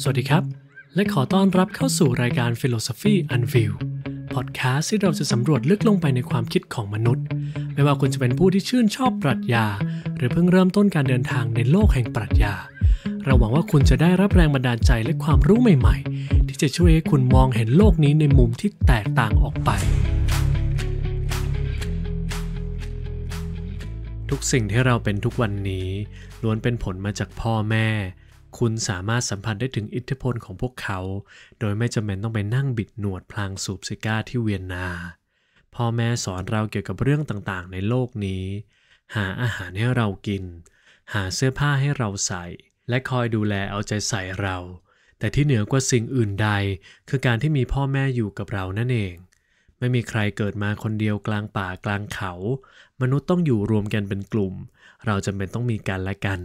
สวัสดีครับ และขอต้อนรับเข้าสู่รายการ Philosophy Unveil พอดแคสต์ที่เราจะสำรวจลึกลงไปในความคิดของมนุษย์ ไม่ว่าคุณจะเป็นผู้ที่ชื่นชอบปรัชญาหรือเพิ่งเริ่มต้นการเดินทางในโลกแห่งปรัชญาเราหวังว่าคุณจะได้รับแรงบันดาลใจและความรู้ใหม่ๆ ที่จะช่วยให้คุณมองเห็นโลกนี้ในมุมที่แตกต่างออกไปทุกสิ่งที่เราเป็นทุกวันนี้ล้วนเป็นผลมาจากพ่อแม่ คุณสามารถสัมผัสได้ถึงอิทธิพลของพวกเขา โดยไม่จำเป็นต้องไปนั่งบิดหนวดพลางสูบซิก้าที่เวียนนา พ่อแม่สอนเราเกี่ยวกับเรื่องต่างๆ ในโลกนี้ หาอาหารให้เรากิน หาเสื้อผ้าให้เราใส่ และคอยดูแลเอาใจใส่เรา แต่ที่เหนือกว่าสิ่งอื่นใดคือการที่มีพ่อแม่อยู่กับเรานั่นเอง ไม่มีใครเกิดมาคนเดียวกลางป่ากลางเขามนุษย์ต้องอยู่รวมกันเป็นกลุ่ม เราจำเป็นต้องมีกันและกัน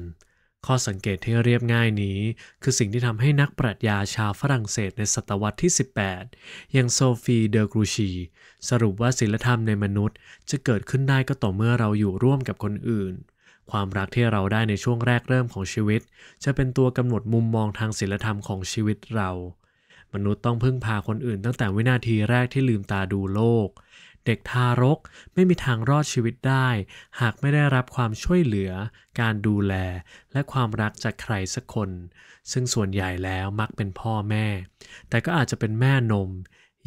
ข้อสังเกตที่เรียบง่ายนี้ คือสิ่งที่ทำให้นักปรัชญาชาวฝรั่งเศสในศตวรรษที่ 18 อย่างโซฟี เดอ กรูชี สรุปว่าศีลธรรมในมนุษย์ จะเกิดขึ้นได้ก็ต่อเมื่อเราอยู่ร่วมกับคนอื่น ความรักที่เราได้ในช่วงแรกเริ่มของชีวิต จะเป็นตัวกำหนดมุมมองทางศีลธรรมของชีวิตเรา มนุษย์ต้องพึ่งพาคนอื่นตั้งแต่วินาทีแรกที่ลืมตาดูโลกเด็กทารกไม่มีทางรอดชีวิตได้ หากไม่ได้รับความช่วยเหลือ การดูแล และความรักจากใครสักคน ซึ่งส่วนใหญ่แล้วมักเป็นพ่อแม่ แต่ก็อาจจะเป็นแม่นม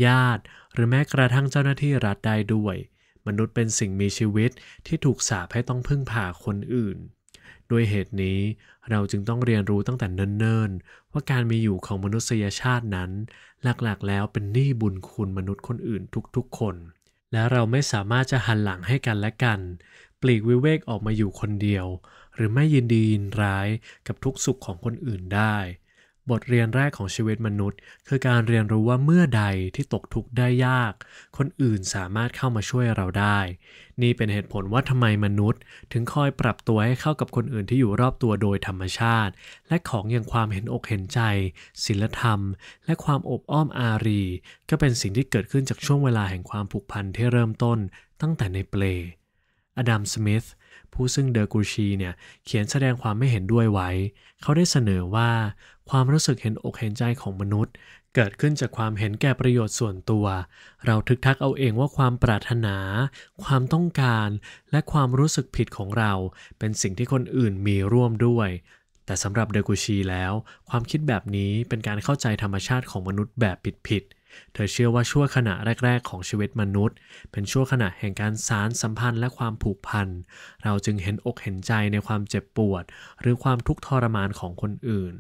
ญาติหรือแม้กระทั่งเจ้าหน้าที่รัฐได้ด้วย มนุษย์เป็นสิ่งมีชีวิตที่ถูกสาปให้ต้องพึ่งพาคนอื่น ด้วยเหตุนี้เราจึงต้องเรียนรู้ตั้งแต่เนิ่นๆ ว่าการมีอยู่ของมนุษยชาตินั้น หลักๆ แล้วเป็นหนี้บุญคุณมนุษย์คนอื่นทุกๆคนและเราไม่สามารถจะหันหลังให้กันและกัน ปลีกวิเวกออกมาอยู่คนเดียว หรือไม่ยินดียินร้ายกับทุกสุขของคนอื่นได้บทเรียนแรกของชีวิตมนุษย์ คือการเรียนรู้ว่าเมื่อใดที่ตกทุกข์ได้ยาก คนอื่นสามารถเข้ามาช่วยเราได้ นี่เป็นเหตุผลว่าทำไมมนุษย์ ถึงคอยปรับตัวให้เข้ากับคนอื่นที่อยู่รอบตัวโดยธรรมชาติ และของอย่างความเห็นอกเห็นใจศีลธรรม และความอบอ้อมอารี ก็เป็นสิ่งที่เกิดขึ้นจากช่วงเวลาแห่งความผูกพันที่เริ่มต้นตั้งแต่ในเปลอดัม สมิธผู้ซึ่งเดอกูชีเนี่ยเขียนแสดงความไม่เห็นด้วยไว้ เขาได้เสนอว่า ความรู้สึกเห็นอกเห็นใจของมนุษย์ เกิดขึ้นจากความเห็นแก่ประโยชน์ส่วนตัว เราทึกทักเอาเองว่าความปรารถนา ความต้องการ และความรู้สึกผิดของเรา เป็นสิ่งที่คนอื่นมีร่วมด้วย แต่สำหรับเดอกูชีแล้ว ความคิดแบบนี้เป็นการเข้าใจธรรมชาติของมนุษย์แบบผิดๆเธอเชื่อว่าช่วงขณะแรกๆของชีวิตมนุษย์เป็นช่วงขณะแห่งการสารสัมพันธ์และความผูกพันเราจึงเห็นอกเห็นใจในความเจ็บปวดหรือความทุกข์ทรมานของคนอื่น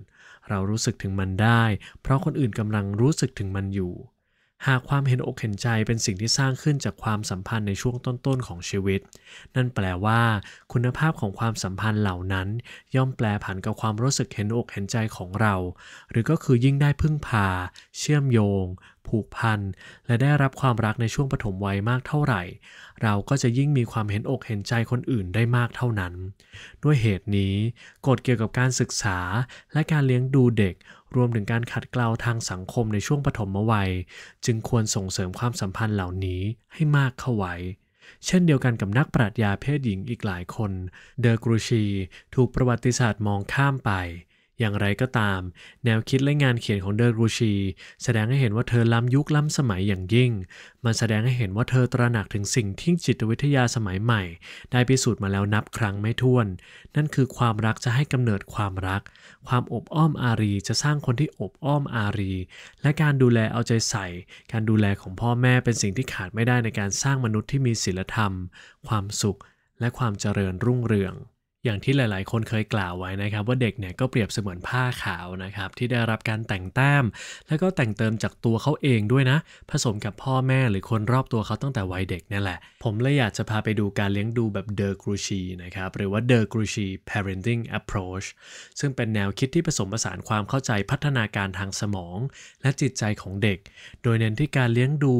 เรารู้สึกถึงมันได้เพราะคนอื่นกำลังรู้สึกถึงมันอยู่หากความเห็นอกเห็นใจเป็นสิ่งที่สร้างขึ้นจากความสัมพันธ์ในช่วงต้นๆของชีวิต นั่นแปลว่า คุณภาพของความสัมพันธ์เหล่านั้น ย่อมแปลผันกับความรู้สึกเห็นอกเห็นใจของเรา หรือก็คือยิ่งได้พึ่งพา เชื่อมโยง ผูกพันและได้รับความรักในช่วงปฐมวัยมากเท่าไหร่ เราก็จะยิ่งมีความเห็นอกเห็นใจคนอื่นได้มากเท่านั้น ด้วยเหตุนี้กฎเกี่ยวกับการศึกษา และการเลี้ยงดูเด็กรวมถึงการขัดเกลาทางสังคมในช่วงปฐมวัย จึงควรส่งเสริมความสัมพันธ์เหล่านี้ให้มากเข้าไว้เช่นเดียวกันกับนักปรัชญาเพศหญิงอีกหลายคน เดอกรูชีถูกประวัติศาสตร์มองข้ามไปอย่างไรก็ตาม แนวคิดและงานเขียนของเดอร์รูชี แสดงให้เห็นว่าเธอล้ำยุคล้ำสมัยอย่างยิ่ง มันแสดงให้เห็นว่าเธอตระหนักถึงสิ่งที่จิตวิทยาสมัยใหม่ ได้พิสูจน์มาแล้วนับครั้งไม่ถ้วน นั่นคือความรักจะให้กำเนิดความรัก ความอบอ้อมอารีจะสร้างคนที่อบอ้อมอารี และการดูแลเอาใจใส่ การดูแลของพ่อแม่เป็นสิ่งที่ขาดไม่ได้ในการสร้างมนุษย์ที่มีศีลธรรม ความสุข และความเจริญรุ่งเรืองอย่างที่หลายๆ คนเคยกล่าวไว้นะครับว่าเด็กเนี่ยก็เปรียบ เสมือนผ้าขาวนะครับที่ได้รับการแต่งแต้มแล้วก็แต่งเติมจากตัวเขาเองด้วยนะ ผสมกับพ่อแม่หรือคนรอบตัวเขาตั้งแต่วัยเด็กนั่นแหละ ผมเลยอยากจะพาไปดูการเลี้ยงดูแบบเดอะกรูชีนะครับหรือว่าเดอะกรูชี parenting approach ซึ่งเป็นแนวคิดที่ผสมผสานความเข้าใจพัฒนาการทางสมองและจิตใจของเด็ก โดยเน้นที่การเลี้ยงดู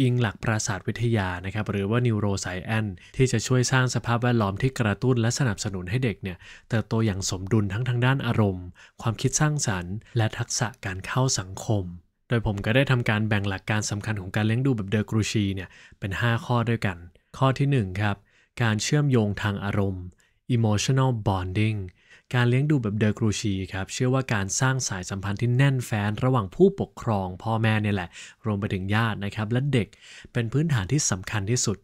อิงหลักประสาทวิทยานะครับหรือว่า neuroscience ที่จะช่วยสร้างสภาพแวดล้อมที่กระตุ้นและสนับสนุนนุนให้เด็กเนี่ย เติบโตอย่างสมดุลทั้งทางด้านอารมณ์ ความคิดสร้างสรรค์ และทักษะการเข้าสังคม โดยผมก็ได้ทำการแบ่งหลักการสำคัญของการเลี้ยงดูแบบเดอกรูชีเนี่ยเป็น 5 ข้อด้วยกัน ข้อที่ 1 ครับ การเชื่อมโยงทางอารมณ์ emotional bonding การเลี้ยงดูแบบเดอร์ครูชีครับเชื่อว่าการสร้างสายสัมพันธ์ที่แน่นแฟ้นระหว่างผู้ปกครองพ่อแม่เนี่ยแหละ รวมไปถึงญาตินะครับและเด็กเป็นพื้นฐานที่สำคัญที่สุด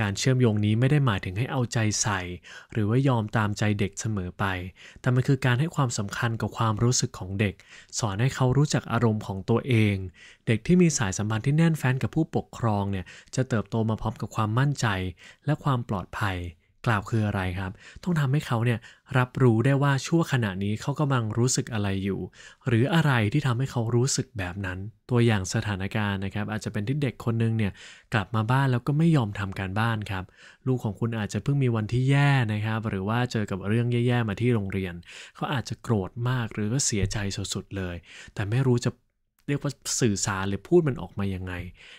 การเชื่อมโยงนี้ไม่ได้หมายถึงให้เอาใจใส่ หรือว่ายอมตามใจเด็กเสมอไป แต่มันคือการให้ความสำคัญกับความรู้สึกของเด็ก สอนให้เขารู้จักอารมณ์ของตัวเอง เด็กที่มีสายสัมพันธ์ที่แน่นแฟ้นกับผู้ปกครองเนี่ยจะเติบโตมาพร้อมกับความมั่นใจและความปลอดภัยกล่าวคืออะไรครับ ต้องทำให้เขาเนี่ยรับรู้ได้ว่าชั่วขณะนี้เขากำลังรู้สึกอะไรอยู่ หรืออะไรที่ทำให้เขารู้สึกแบบนั้น ตัวอย่างสถานการณ์นะครับ อาจจะเป็นที่เด็กคนนึงเนี่ยกลับมาบ้านแล้วก็ไม่ยอมทำการบ้านครับ ลูกของคุณอาจจะเพิ่งมีวันที่แย่นะครับ หรือว่าเจอกับเรื่องแย่ๆมาที่โรงเรียนเขาอาจจะโกรธมากหรือก็เสียใจสุดๆเลย แต่ไม่รู้จะเรียกว่าสื่อสารหรือพูดมันออกมายังไง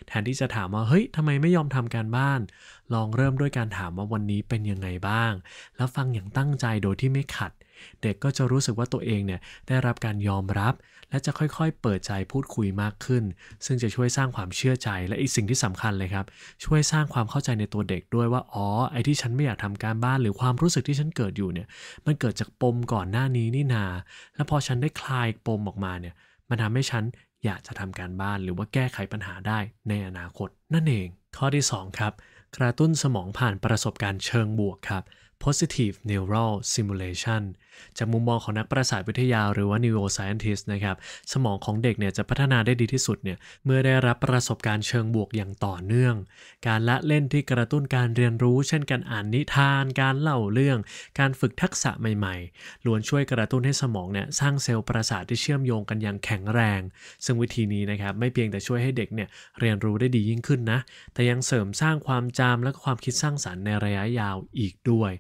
แทนที่จะถามว่า เฮ้ยทำไมไม่ยอมทำการบ้าน ลองเริ่มด้วยการถามว่าวันนี้เป็นยังไงบ้าง แล้วฟังอย่างตั้งใจโดยที่ไม่ขัด เด็กก็จะรู้สึกว่าตัวเองเนี่ยได้รับการยอมรับและจะค่อยๆเปิดใจพูดคุยมากขึ้น ซึ่งจะช่วยสร้างความเชื่อใจและอีกสิ่งที่สำคัญเลยครับช่วยสร้างความเข้าใจในตัวเด็กด้วยว่าอ๋อไอ้ที่ฉันไม่อยากทำการบ้านหรือความรู้สึกที่ฉันเกิดอยู่เนี่ยมันเกิดจากปมก่อนหน้านี้นี่นา และพอฉันได้คลายปมออกมาเนี่ยมันทำให้ฉันอยากจะทำการบ้านหรือว่าแก้ไขปัญหาได้ในอนาคตนั่นเอง ข้อที่ 2 ครับ กระตุ้นสมองผ่านประสบการณ์เชิงบวกครับ positive neural simulation จากมุมมองของนักประสาทวิทยา หรือว่า neuroscientist นะครับสมองของเด็กเนี่ยจะพัฒนาได้ดีที่สุดเนี่ยเมื่อได้รับประสบการณ์เชิงบวกอย่างต่อเนื่อง การละเล่นที่กระตุ้นการเรียนรู้ เช่นการอ่านนิทานการเล่าเรื่อง การฝึกทักษะใหม่ๆล้วนช่วยกระตุ้นให้สมองเนี่ยสร้างเซลล์ประสาทที่เชื่อมโยงกันอย่างแข็งแรง ซึ่งวิธีนี้นะครับไม่เพียงแต่ช่วยให้เด็กเนี่ยเรียนรู้ได้ดียิ่งขึ้นนะแต่ยังเสริมสร้างความจำและความคิดสร้างสารรค์ในระยะยาวอีกด้วย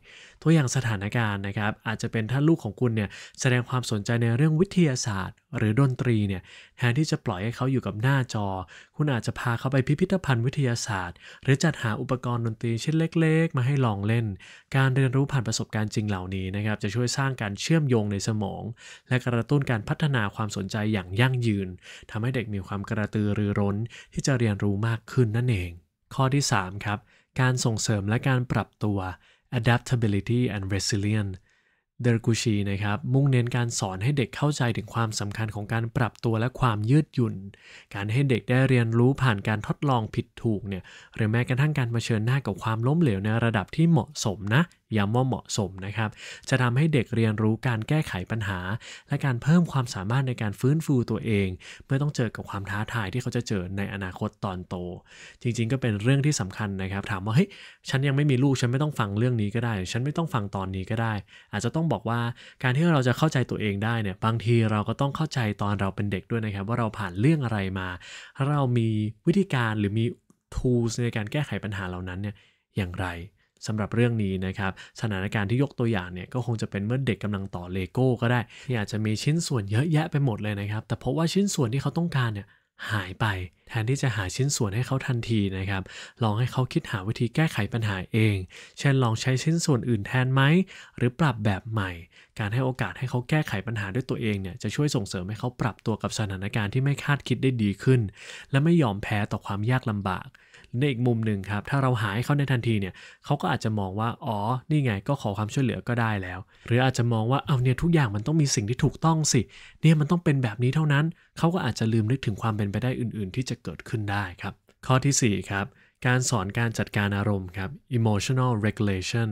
ตัวอย่างสถานการณ์นะครับ อาจจะเป็นถ้าลูกของคุณเนี่ย แสดงความสนใจในเรื่องวิทยาศาสตร์ หรือดนตรีเนี่ยแทนที่จะปล่อยให้เขาอยู่กับหน้าจอ คุณอาจจะพาเขาไปพิพิธภัณฑ์วิทยาศาสตร์ หรือจัดหาอุปกรณ์ดนตรีชิ้นเล็กๆ มาให้ลองเล่น การเรียนรู้ผ่านประสบการณ์จริงเหล่านี้นะครับ จะช่วยสร้างการเชื่อมโยงในสมอง และกระตุ้นการพัฒนาความสนใจอย่างยั่งยืน ทำให้เด็กมีความกระตือรือร้น ที่จะเรียนรู้มากขึ้นนั่นเอง ข้อที่ 3 ครับ การส่งเสริมและการปรับตัว adaptability and resilience เดอร์กูชีนะครับ มุ่งเน้นการสอนให้เด็กเข้าใจถึงความสำคัญของการปรับตัวและความยืดหยุ่น การให้เด็กได้เรียนรู้ผ่านการทดลองผิดถูกเนี่ย หรือแม้กระทั่งการเผชิญหน้ากับความล้มเหลวในระดับที่เหมาะสมนะย้ำว่าเหมาะสมนะครับ จะทำให้เด็กเรียนรู้การแก้ไขปัญหา และการเพิ่มความสามารถในการฟื้นฟูตัวเอง เมื่อต้องเจอกับความท้าทายที่เขาจะเจอในอนาคตตอนโต จริงๆก็เป็นเรื่องที่สำคัญนะครับ ถามว่าเฮ้ยฉันยังไม่มีลูก ฉันไม่ต้องฟังเรื่องนี้ก็ได้ ฉันไม่ต้องฟังตอนนี้ก็ได้ อาจจะต้องบอกว่าการที่เราจะเข้าใจตัวเองได้เนี่ยบางทีเราก็ต้องเข้าใจตอนเราเป็นเด็กด้วยนะครับ ว่าเราผ่านเรื่องอะไรมาเรามีวิธีการหรือมี tools ในการแก้ไขปัญหาเหล่านั้นเนี่ยอย่างไรสำหรับเรื่องนี้นะครับสถานการณ์ที่ยกตัวอย่างเนี่ยก็คงจะเป็นเมื่อเด็กกำลังต่อเลโก้ก็ได้ที่อาจจะมีชิ้นส่วนเยอะแยะไปหมดเลยนะครับแต่พบว่าชิ้นส่วนที่เขาต้องการเนี่ยหายไป แทนที่จะหาชิ้นส่วนให้เขาทันทีนะครับลองให้เขาคิดหาวิธีแก้ไขปัญหาเอง เช่นลองใช้ชิ้นส่วนอื่นแทนไหมหรือปรับแบบใหม่ การให้โอกาสให้เขาแก้ไขปัญหาด้วยตัวเองเนี่ยจะช่วยส่งเสริมให้เขาปรับตัวกับสถานการณ์ที่ไม่คาดคิดได้ดีขึ้น และไม่ยอมแพ้ต่อความยากลำบากในอีกมุมหนึ่งครับถ้าเราหายเขาในทันทีเนี่ยเขาก็อาจจะมองว่าอ๋อ นี่ไงก็ขอความช่วยเหลือก็ได้แล้ว หรืออาจจะมองว่าเอาเนี่ยทุกอย่างมันต้องมีสิ่งที่ถูกต้องสิ เนี่ยมันต้องเป็นแบบนี้เท่านั้น เขาก็อาจจะลืมนึกถึงความเป็นไปได้อื่นๆที่จะเกิดขึ้นได้ครับ ข้อที่ 4 ครับการสอนการจัดการอารมณ์ครับ emotional regulation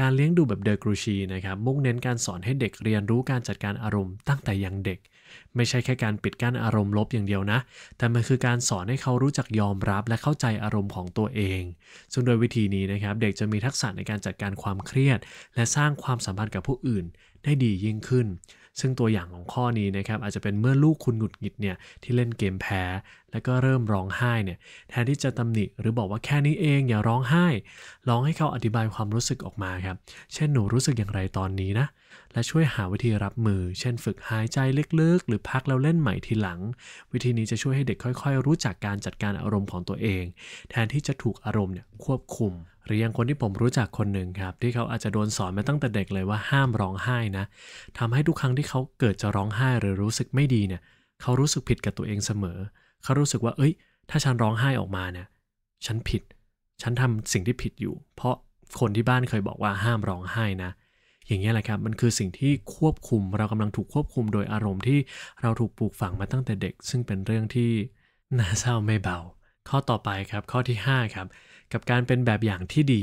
การเลี้ยงดูแบบเดอร์กรูชีนะครับ มุ่งเน้นการสอนให้เด็กเรียนรู้การจัดการอารมณ์ตั้งแต่ยังเด็ก ไม่ใช่แค่การปิดกั้นอารมณ์ลบอย่างเดียวนะ แต่มันคือการสอนให้เขารู้จักยอมรับและเข้าใจอารมณ์ของตัวเอง ซึ่งโดยวิธีนี้นะครับเด็กจะมีทักษะในการจัดการความเครียด และสร้างความสัมพันธ์กับผู้อื่นได้ดียิ่งขึ้น ซึ่งตัวอย่างของข้อนี้นะครับอาจจะเป็นเมื่อลูกคุณหงุดหงิดเนี่ยที่เล่นเกมแพ้แล้วก็เริ่มร้องไห้เนี่ยแทนที่จะตำหนิหรือบอกว่าแค่นี้เอง อย่าร้องไห้ลองให้เขาอธิบายความรู้สึกออกมาครับเช่นหนูรู้สึกอย่างไรตอนนี้นะและช่วยหาวิธีรับมือ เช่น ฝึกหายใจลึกๆ หรือพักแล้วเล่นใหม่ทีหลัง วิธีนี้จะช่วยให้เด็กค่อย ๆ รู้จักการจัดการอารมณ์ของตัวเอง แทนที่จะถูกอารมณ์เนี่ยควบคุมหรืออย่างคนที่ผมรู้จักคนหนึ่งครับที่เขาอาจจะโดนสอนมาตั้งแต่เด็กเลยว่าห้ามร้องไห้นะทำให้ทุกครั้งที่เขาเกิดจะร้องไห้หรือรู้สึกไม่ดีเนี่ยเขารู้สึกผิดกับตัวเองเสมอเขารู้สึกว่า เอ้ย ถ้าฉันร้องไห้ออกมาเนี่ย ฉันผิด ฉันทำสิ่งที่ผิดอยู่ เพราะคนที่บ้านเคยบอกว่าห้ามร้องไห้นะ อย่างนี้แหละครับ มันคือสิ่งที่ควบคุม เรากำลังถูกควบคุมโดยอารมณ์ที่เราถูกปลูกฝังมาตั้งแต่เด็ก ซึ่งเป็นเรื่องที่น่าเศร้าไม่เบา ข้อต่อไปครับ ข้อที่5ครับ กับการเป็นแบบอย่างที่ดี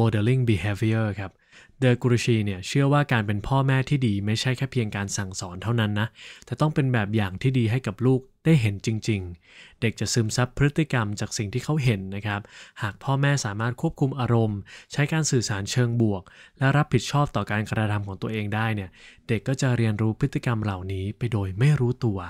modeling behavior ครับเดอกรรชีเนี่ยเชื่อว่าการเป็นพ่อแม่ที่ดีไม่ใช่แค่เพียงการสั่งสอนเท่านั้นนะ แต่ต้องเป็นแบบอย่างที่ดีให้กับลูกได้เห็นจริง ๆ เด็กจะซึมซับพฤติกรรมจากสิ่งที่เขาเห็นนะครับ หากพ่อแม่สามารถควบคุมอารมณ์ ใช้การสื่อสารเชิงบวก และรับผิดชอบต่อการกระทำของตัวเองได้เนี่ย เด็กก็จะเรียนรู้พฤติกรรมเหล่านี้ไปโดยไม่รู้ตัว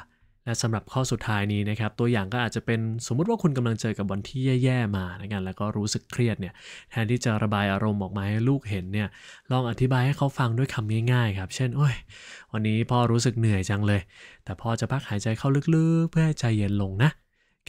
และสำหรับข้อสุดท้ายนี้นะครับ ตัวอย่างก็อาจจะเป็นสมมุติว่าคุณกำลังเจอกับวันที่แย่ๆ มานะกันแล้วก็รู้สึกเครียดเนี่ย แทนที่จะระบายอารมณ์ออกมาให้ลูกเห็นเนี่ย ลองอธิบายให้เขาฟังด้วยคำง่ายๆ ครับ เช่นโอ้ย วันนี้พ่อรู้สึกเหนื่อยจังเลย แต่พ่อจะพักหายใจเข้าลึกๆ เพื่อให้ใจเย็นลงนะ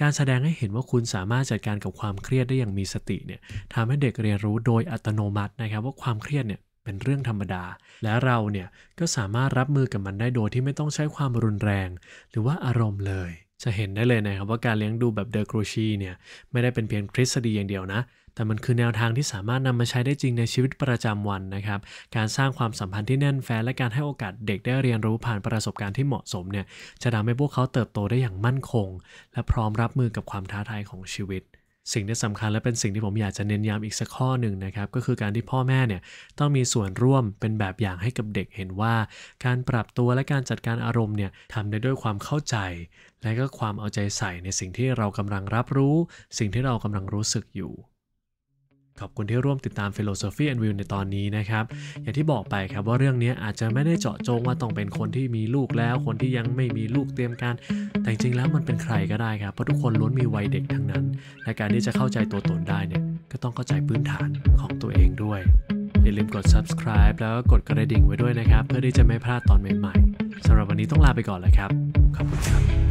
การแสดงให้เห็นว่าคุณสามารถจัดการกับความเครียดได้อย่างมีสติเนี่ยทำให้เด็กเรียนรู้โดยอัตโนมัตินะครับ ว่าความเครียดเนี่ยเป็นเรื่องธรรมดา และเราเนี่ยก็สามารถรับมือกับมันได้โดยที่ไม่ต้องใช้ความรุนแรง หรือว่าอารมณ์เลย จะเห็นได้เลยนะครับว่าการเลี้ยงดูแบบเดอครูชีเนี่ยไม่ได้เป็นเพียงทฤษฎีอย่างเดียวนะ แต่มันคือแนวทางที่สามารถนำมาใช้ได้จริงในชีวิตประจำวันนะครับ การสร้างความสัมพันธ์ที่แน่นแฟ้นและการให้โอกาสเด็กได้เรียนรู้ผ่านประสบการณ์ที่เหมาะสมเนี่ยจะทำให้พวกเขาเติบโตได้อย่างมั่นคง และพร้อมรับมือกับความท้าทายของชีวิตสิ่งที่สำคัญและเป็นสิ่งที่ผมอยากจะเน้นย้ำอีกสักข้อหนึ่งนะครับก็คือการที่พ่อแม่เนี่ยต้องมีส่วนร่วมเป็นแบบอย่างให้กับเด็กเห็นว่า การปรับตัวและการจัดการอารมณ์เนี่ยทำได้ด้วยความเข้าใจ และก็ความเอาใจใส่ในสิ่งที่เรากำลังรับรู้ สิ่งที่เรากำลังรู้สึกอยู่ขอบคุณที่ร่วมติดตาม Philosophy and v i e w ในตอนนี้นะครับ อย่างที่บอกไปครับว่าเรื่องนี้อาจจะไม่ได้เจาะจงว่าต้องเป็นคนที่มีลูกแล้ว คนที่ยังไม่มีลูกเตรียมการแต่จริงแล้วมันเป็นใครก็ได้ครับ เพราะทุกคนล้วนมีวัยเด็กทั้งนั้น และการที่จะเข้าใจตัวตนได้เนี่ยก็ต้องเข้าใจพื้นฐานของตัวเองด้วยอย่าลืมกด subscribe แล้วก็กดกระดิ่งไว้ด้วยนะครับเพื่อที่จะไม่พลาดตอนใหม่ ๆสำหรับวันนี้ต้องลาไปก่อนแล้วครับขอบคุณครับ